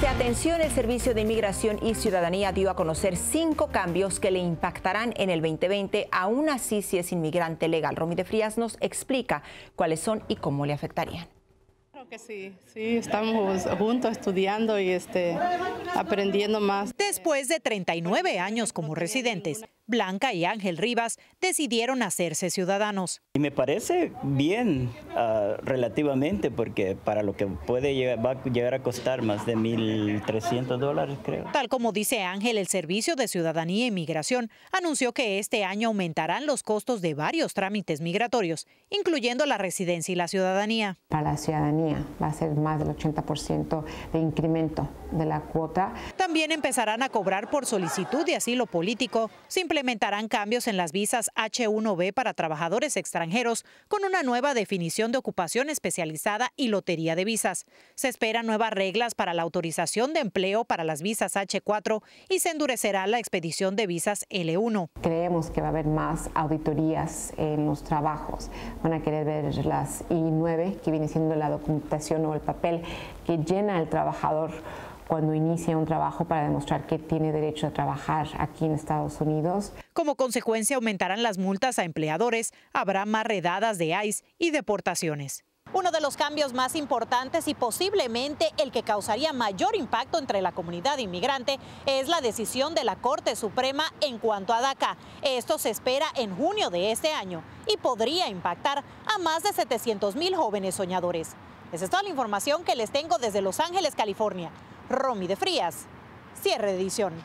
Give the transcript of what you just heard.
de atención, el Servicio de Inmigración y Ciudadanía dio a conocer cinco cambios que le impactarán en el 2020, aún así si es inmigrante legal. Romy de Frías nos explica cuáles son y cómo le afectarían. Creo que sí, sí, estamos juntos estudiando y este, aprendiendo más. Después de 39 años como residentes, Blanca y Ángel Rivas decidieron hacerse ciudadanos. Y me parece bien ah, relativamente porque para lo que puede llegar, va a llegar a costar más de 1.300 dólares, creo. Tal como dice Ángel, el Servicio de Ciudadanía y Migración anunció que este año aumentarán los costos de varios trámites migratorios, incluyendo la residencia y la ciudadanía. Para la ciudadanía va a ser más del 80% de incremento de la cuota. También empezarán a cobrar por solicitud de asilo político. Se implementarán cambios en las visas H1B para trabajadores extranjeros con una nueva definición de ocupación especializada y lotería de visas. Se esperan nuevas reglas para la autorización de empleo para las visas H4 y se endurecerá la expedición de visas L1. Creemos que va a haber más auditorías en los trabajos. Van a querer ver las I9, que viene siendo la documentación o el papel que llena el trabajador cuando inicia un trabajo para demostrar que tiene derecho a trabajar aquí en Estados Unidos. Como consecuencia aumentarán las multas a empleadores, habrá más redadas de ICE y deportaciones. Uno de los cambios más importantes y posiblemente el que causaría mayor impacto entre la comunidad inmigrante es la decisión de la Corte Suprema en cuanto a DACA. Esto se espera en junio de este año y podría impactar a más de 700 mil jóvenes soñadores. Esa es toda la información que les tengo desde Los Ángeles, California. Romy de Frías. Cierre de edición.